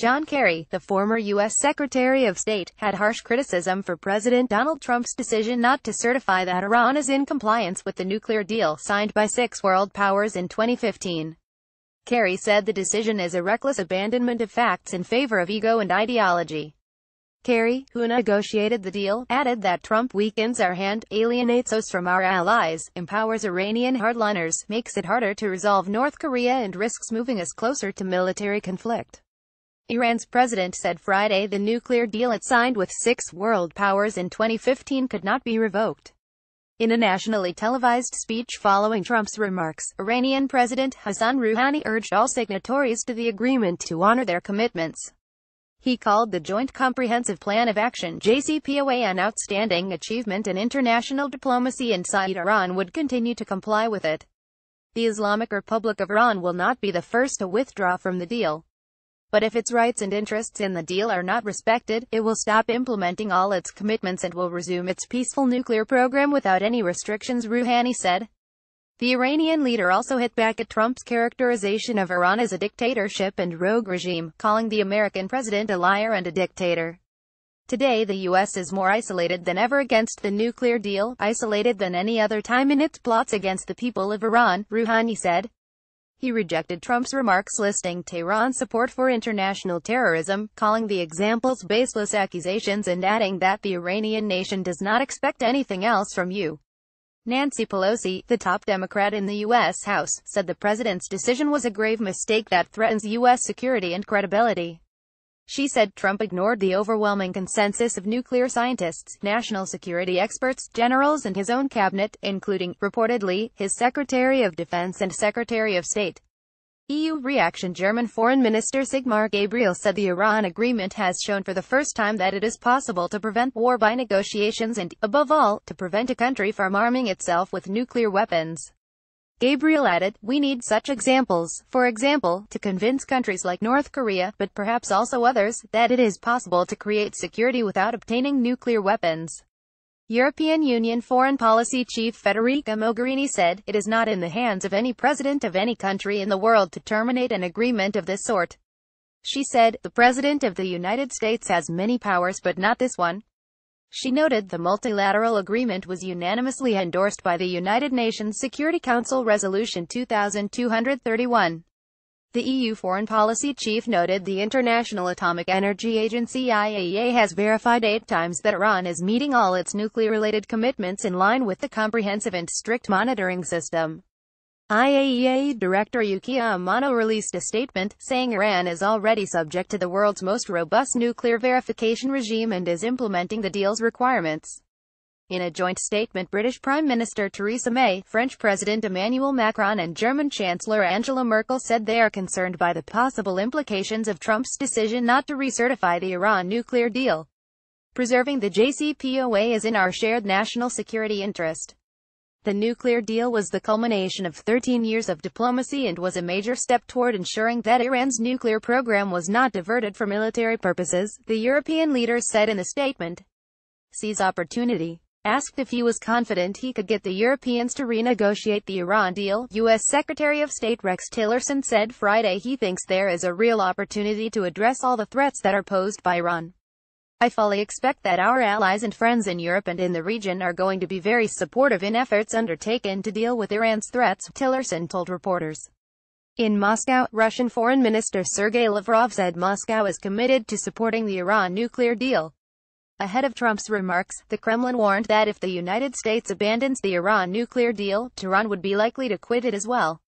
John Kerry, the former U.S. Secretary of State, had harsh criticism for President Donald Trump's decision not to certify that Iran is in compliance with the nuclear deal signed by six world powers in 2015. Kerry said the decision is a reckless abandonment of facts in favor of ego and ideology. Kerry, who negotiated the deal, added that Trump weakens our hand, alienates us from our allies, empowers Iranian hardliners, makes it harder to resolve North Korea and risks moving us closer to military conflict. Iran's president said Friday the nuclear deal it signed with six world powers in 2015 could not be revoked. In a nationally televised speech following Trump's remarks, Iranian President Hassan Rouhani urged all signatories to the agreement to honor their commitments. He called the Joint Comprehensive Plan of Action JCPOA an outstanding achievement in international diplomacy and said Iran would continue to comply with it. The Islamic Republic of Iran will not be the first to withdraw from the deal. But if its rights and interests in the deal are not respected, it will stop implementing all its commitments and will resume its peaceful nuclear program without any restrictions, Rouhani said. The Iranian leader also hit back at Trump's characterization of Iran as a dictatorship and rogue regime, calling the American president a liar and a dictator. Today the U.S. is more isolated than ever against the nuclear deal, isolated than any other time in its plots against the people of Iran, Rouhani said. He rejected Trump's remarks listing Tehran's support for international terrorism, calling the examples baseless accusations and adding that the Iranian nation does not expect anything else from you. Nancy Pelosi, the top Democrat in the U.S. House, said the president's decision was a grave mistake that threatens U.S. security and credibility. She said Trump ignored the overwhelming consensus of nuclear scientists, national security experts, generals and his own cabinet, including, reportedly, his Secretary of Defense and Secretary of State. EU reaction German Foreign Minister Sigmar Gabriel said the Iran agreement has shown for the first time that it is possible to prevent war by negotiations and, above all, to prevent a country from arming itself with nuclear weapons. Gabriel added, we need such examples, for example, to convince countries like North Korea, but perhaps also others, that it is possible to create security without obtaining nuclear weapons. European Union Foreign Policy Chief Federica Mogherini said, it is not in the hands of any president of any country in the world to terminate an agreement of this sort. She said, the President of the United States has many powers but not this one. She noted the multilateral agreement was unanimously endorsed by the United Nations Security Council Resolution 2231. The EU Foreign Policy Chief noted the International Atomic Energy Agency IAEA has verified eight times that Iran is meeting all its nuclear-related commitments in line with the comprehensive and strict monitoring system. IAEA Director Yukiya Amano released a statement, saying Iran is already subject to the world's most robust nuclear verification regime and is implementing the deal's requirements. In a joint statement British Prime Minister Theresa May, French President Emmanuel Macron and German Chancellor Angela Merkel said they are concerned by the possible implications of Trump's decision not to recertify the Iran nuclear deal. Preserving the JCPOA is in our shared national security interest. The nuclear deal was the culmination of 13 years of diplomacy and was a major step toward ensuring that Iran's nuclear program was not diverted for military purposes, the European leader said in a statement. Seize opportunity. Asked if he was confident he could get the Europeans to renegotiate the Iran deal, U.S. Secretary of State Rex Tillerson said Friday he thinks there is a real opportunity to address all the threats that are posed by Iran. I fully expect that our allies and friends in Europe and in the region are going to be very supportive in efforts undertaken to deal with Iran's threats, Tillerson told reporters. In Moscow, Russian Foreign Minister Sergei Lavrov said Moscow is committed to supporting the Iran nuclear deal. Ahead of Trump's remarks, the Kremlin warned that if the United States abandons the Iran nuclear deal, Tehran would be likely to quit it as well.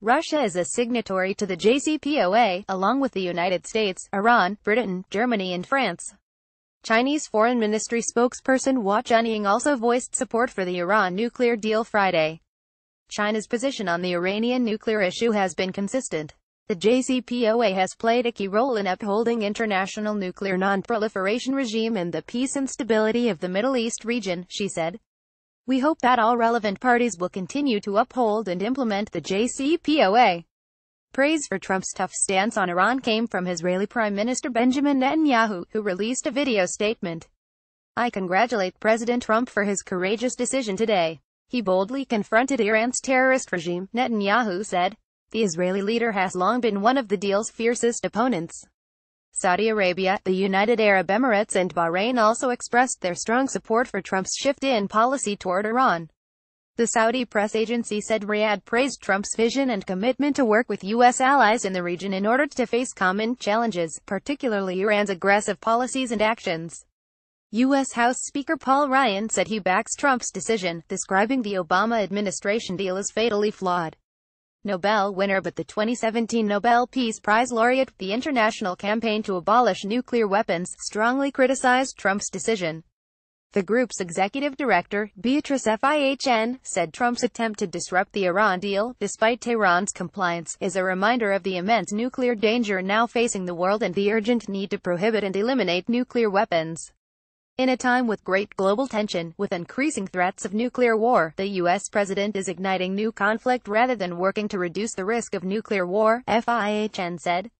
Russia is a signatory to the JCPOA, along with the United States, Iran, Britain, Germany and France. Chinese Foreign Ministry spokesperson Hua Chunying also voiced support for the Iran nuclear deal Friday. China's position on the Iranian nuclear issue has been consistent. The JCPOA has played a key role in upholding international nuclear non-proliferation regime and the peace and stability of the Middle East region, she said. We hope that all relevant parties will continue to uphold and implement the JCPOA. Praise for Trump's tough stance on Iran came from Israeli Prime Minister Benjamin Netanyahu, who released a video statement. I congratulate President Trump for his courageous decision today. He boldly confronted Iran's terrorist regime, Netanyahu said. The Israeli leader has long been one of the deal's fiercest opponents. Saudi Arabia, the United Arab Emirates and Bahrain also expressed their strong support for Trump's shift in policy toward Iran. The Saudi press agency said Riyadh praised Trump's vision and commitment to work with U.S. allies in the region in order to face common challenges, particularly Iran's aggressive policies and actions. U.S. House Speaker Paul Ryan said he backs Trump's decision, describing the Obama administration deal as fatally flawed. Nobel winner but the 2017 Nobel Peace Prize laureate, the international campaign to abolish nuclear weapons, strongly criticized Trump's decision. The group's executive director, Beatrice Fihn, said Trump's attempt to disrupt the Iran deal, despite Tehran's compliance, is a reminder of the immense nuclear danger now facing the world and the urgent need to prohibit and eliminate nuclear weapons. In a time with great global tension, with increasing threats of nuclear war, the U.S. president is igniting new conflict rather than working to reduce the risk of nuclear war, FIHN said.